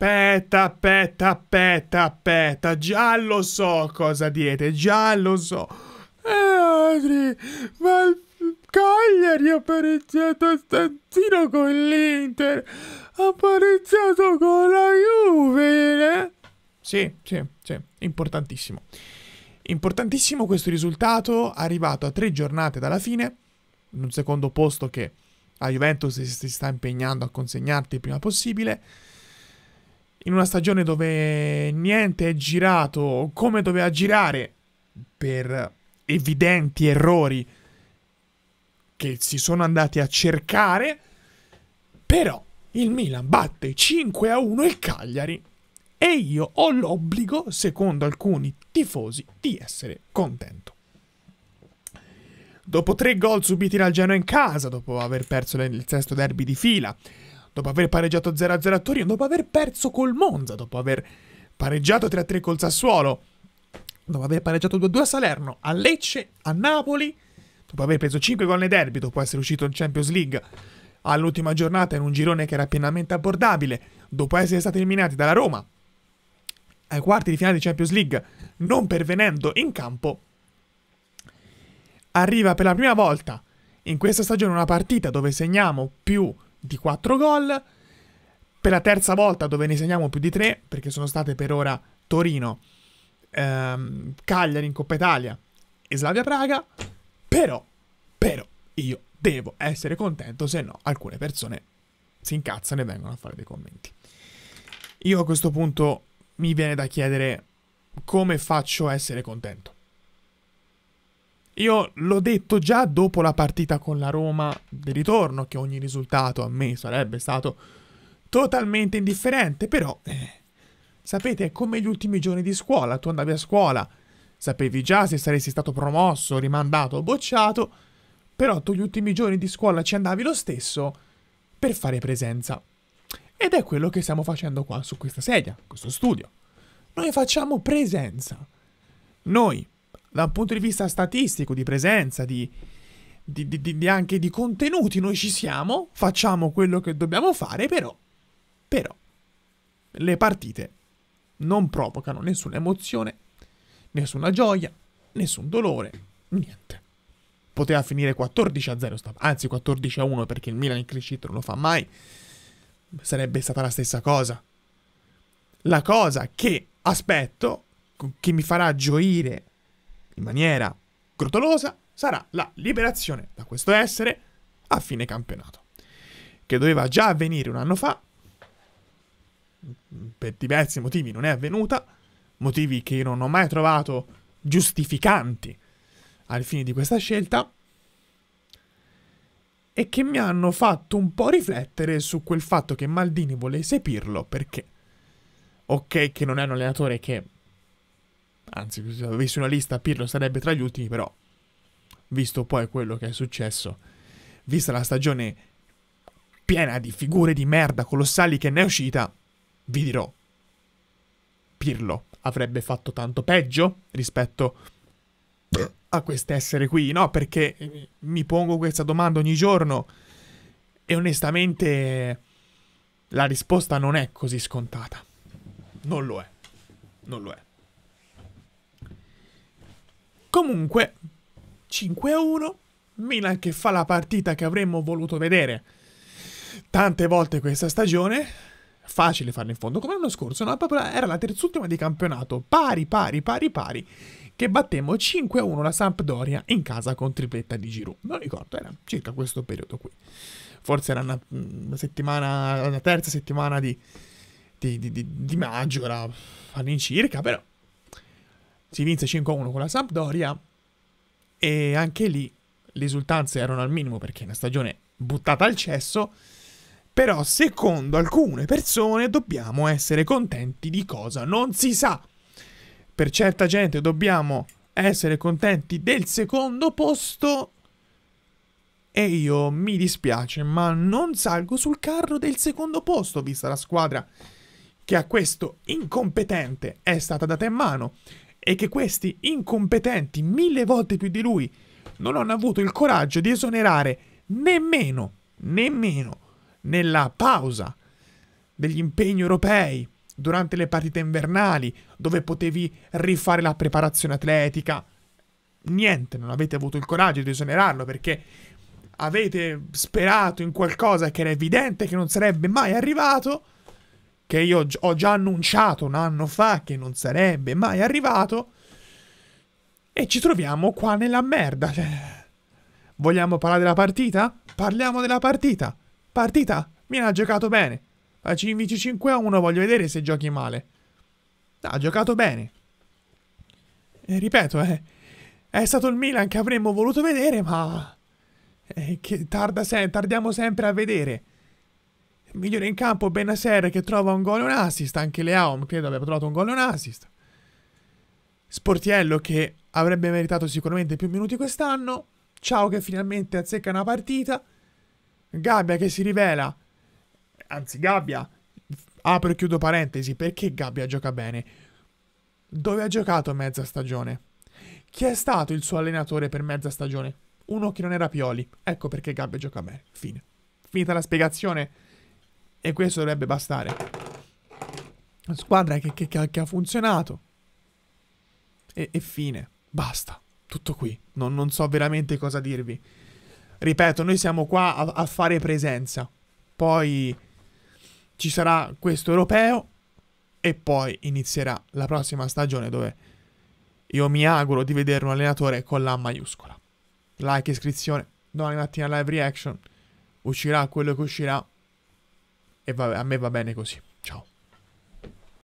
Aspetta, aspetta, aspetta, aspetta, già lo so cosa dite, già lo so. Eh, Adri, ma il Cagliari ha pareggiato stantino con l'Inter, ha pareggiato con la Juve, eh? Sì, sì, sì, importantissimo. Importantissimo questo risultato, arrivato a tre giornate dalla fine, in un secondo posto che la Juventus si sta impegnando a consegnarti il prima possibile in una stagione dove niente è girato come doveva girare per evidenti errori che si sono andati a cercare, però il Milan batte 5 a 1 il Cagliari e io ho l'obbligo, secondo alcuni tifosi, di essere contento. Dopo tre gol subiti dal Genoa in casa, dopo aver perso il sesto derby di fila, dopo aver pareggiato 0-0 a Torino, dopo aver perso col Monza, dopo aver pareggiato 3-3 col Sassuolo, dopo aver pareggiato 2-2 a Salerno, a Lecce, a Napoli, dopo aver preso 5 gol nei derby, dopo essere uscito in Champions League all'ultima giornata in un girone che era pienamente abbordabile, dopo essere stati eliminati dalla Roma ai quarti di finale di Champions League, non pervenendo in campo, arriva per la prima volta in questa stagione una partita dove segniamo più di 4 gol. Per la terza volta dove ne segniamo più di 3, perché sono state per ora Torino, ehm, Cagliari in Coppa Italia e Slavia Praga. Però, però, io devo essere contento, se no alcune persone si incazzano e vengono a fare dei commenti. Io a questo punto mi viene da chiedere come faccio a essere contento. Io l'ho detto già dopo la partita con la Roma di ritorno, che ogni risultato a me sarebbe stato totalmente indifferente, però eh, sapete, è come gli ultimi giorni di scuola, tu andavi a scuola, sapevi già se saresti stato promosso, rimandato o bocciato, però tu gli ultimi giorni di scuola ci andavi lo stesso per fare presenza. Ed è quello che stiamo facendo qua su questa sedia, questo studio. Noi facciamo presenza. Noi da un punto di vista statistico, di presenza, di, di, di, di, anche di contenuti, noi ci siamo, facciamo quello che dobbiamo fare, però, però le partite non provocano nessuna emozione, nessuna gioia, nessun dolore, niente. Poteva finire 14 a 0, anzi 14 a 1 perché il Milan in crescita non lo fa mai. Sarebbe stata la stessa cosa. La cosa che aspetto, che mi farà gioire in maniera grotolosa sarà la liberazione da questo essere a fine campionato, che doveva già avvenire un anno fa, per diversi motivi non è avvenuta, motivi che io non ho mai trovato giustificanti al fine di questa scelta, e che mi hanno fatto un po' riflettere su quel fatto che Maldini volesse Pirlo perché ok che non è un allenatore che Anzi, se avessi una lista, Pirlo sarebbe tra gli ultimi, però, visto poi quello che è successo, vista la stagione piena di figure di merda colossali che ne è uscita, vi dirò, Pirlo avrebbe fatto tanto peggio rispetto a quest'essere qui, no? Perché eh, mi pongo questa domanda ogni giorno e onestamente la risposta non è così scontata. Non lo è. Non lo è. Comunque, 5 a 1, Milan che fa la partita che avremmo voluto vedere tante volte questa stagione. Facile farlo in fondo, come l'anno scorso, no? era la terzultima di campionato, pari, pari, pari, pari, che battemmo 5 a 1 la Sampdoria in casa con tripletta di Giroud. Non ricordo, era circa questo periodo qui. Forse era una, una settimana, la terza settimana di, di, di, di maggio, era all'incirca, però si vinse 5-1 con la Sampdoria e anche lì le esultanze erano al minimo perché è una stagione buttata al cesso, però secondo alcune persone dobbiamo essere contenti di cosa non si sa. Per certa gente dobbiamo essere contenti del secondo posto e io mi dispiace, ma non salgo sul carro del secondo posto, vista la squadra che a questo incompetente è stata data in mano e che questi incompetenti, mille volte più di lui, non hanno avuto il coraggio di esonerare nemmeno, nemmeno nella pausa degli impegni europei durante le partite invernali, dove potevi rifare la preparazione atletica. Niente, non avete avuto il coraggio di esonerarlo perché avete sperato in qualcosa che era evidente che non sarebbe mai arrivato che io ho già annunciato un anno fa che non sarebbe mai arrivato. E ci troviamo qua nella merda. Cioè, vogliamo parlare della partita? Parliamo della partita. Partita? Mina ha giocato bene. A 5 a 1 voglio vedere se giochi male. ha giocato bene. E ripeto, eh, è stato il Milan che avremmo voluto vedere, ma... Eh, che tarda se tardiamo sempre a vedere. Migliore in campo Benaser che trova un gol e un assist. Anche Leao credo abbia trovato un gol e un assist. Sportiello che avrebbe meritato sicuramente più minuti quest'anno. Ciao che finalmente azzecca una partita. Gabbia che si rivela. Anzi, Gabbia. Apro e chiudo parentesi. Perché Gabbia gioca bene? Dove ha giocato mezza stagione? Chi è stato il suo allenatore per mezza stagione? Uno che non era Pioli. Ecco perché Gabbia gioca bene. Fine. Finita la spiegazione. E questo dovrebbe bastare. Una squadra che, che, che ha funzionato. E, e, fine. Basta. Tutto qui. Non, non, so veramente cosa dirvi. Ripeto, noi siamo qua a, a fare presenza. Poi ci sarà questo europeo. E poi inizierà la prossima stagione dove io mi auguro di vedere un allenatore con la maiuscola. Like, iscrizione, domani mattina live reaction, uscirà quello che uscirà, e vabbè, a me va bene così. Ciao.